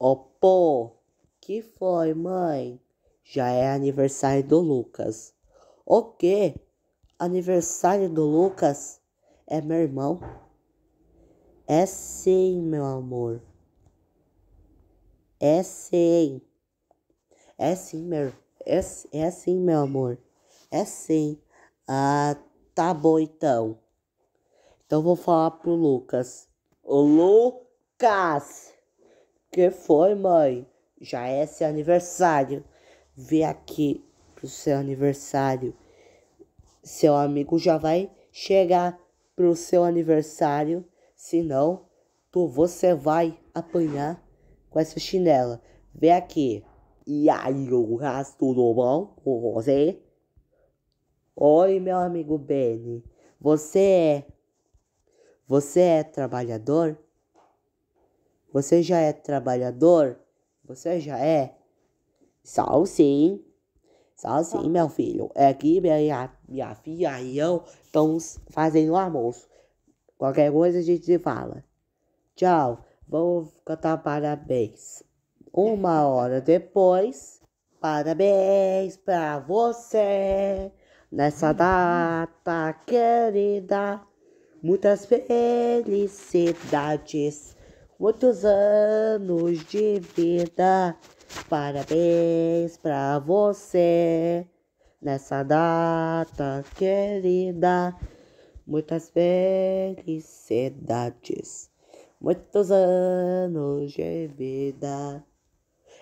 Ó que foi, mãe? Já é aniversário do Lucas. O quê? Aniversário do Lucas? É meu irmão? É sim, meu amor. É sim. É sim, meu. É, é sim, meu amor. É sim. Ah, tá bom então. Então vou falar pro Lucas. Ô Lucas! que foi, mãe? Já é seu aniversário. Vê aqui pro seu aniversário. Seu amigo já vai chegar pro seu aniversário. Senão, tu você vai apanhar com essa chinela. Vê aqui. E aí, o Lucas, tudo bom com você? Oi, meu amigo Benny. Você é. Você é trabalhador? Você já é trabalhador? Você já é? Sal sim. sal sim, meu filho. É que minha, minha filha e eu estamos fazendo o almoço. Qualquer coisa a gente se fala. Tchau. Vou cantar parabéns. Uma hora depois, parabéns pra você. Nessa uhum. data querida, muitas felicidades muitos anos de vida. Parabéns pra você nessa data querida. Muitas felicidades, muitos anos de vida.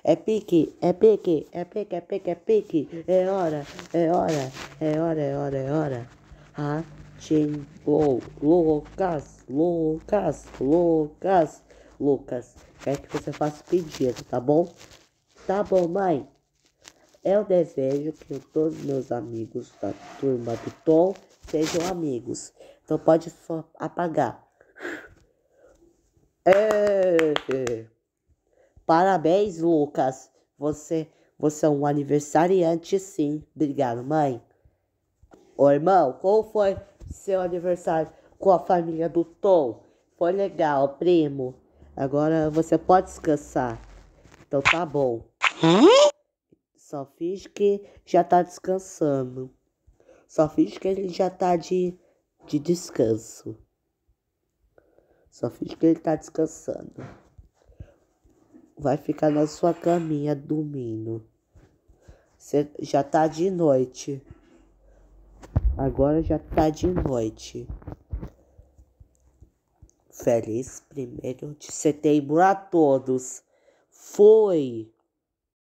É pique, é pique, é pique, é pique, é pique. É hora, é hora, é hora, é hora, é hora. Ah, chegou, Lucas, Lucas, Lucas. Lucas. Quero que você faça o pedido, tá bom? Tá bom, mãe. É o desejo que todos meus amigos da turma do Tom sejam amigos. Então pode só apagar. É. Parabéns, Lucas. Você, você é um aniversariante, sim. Obrigado, mãe. Ô, irmão, como foi seu aniversário com a família do Tom? Foi legal, primo. Agora você pode descansar. Então tá bom. Só finge que já tá descansando. Só finge que ele já tá de, de descanso. Só finge que ele tá descansando. Vai ficar na sua caminha dormindo. Você já tá de noite. Agora já tá de noite. Feliz 1 de setembro a todos. Foi!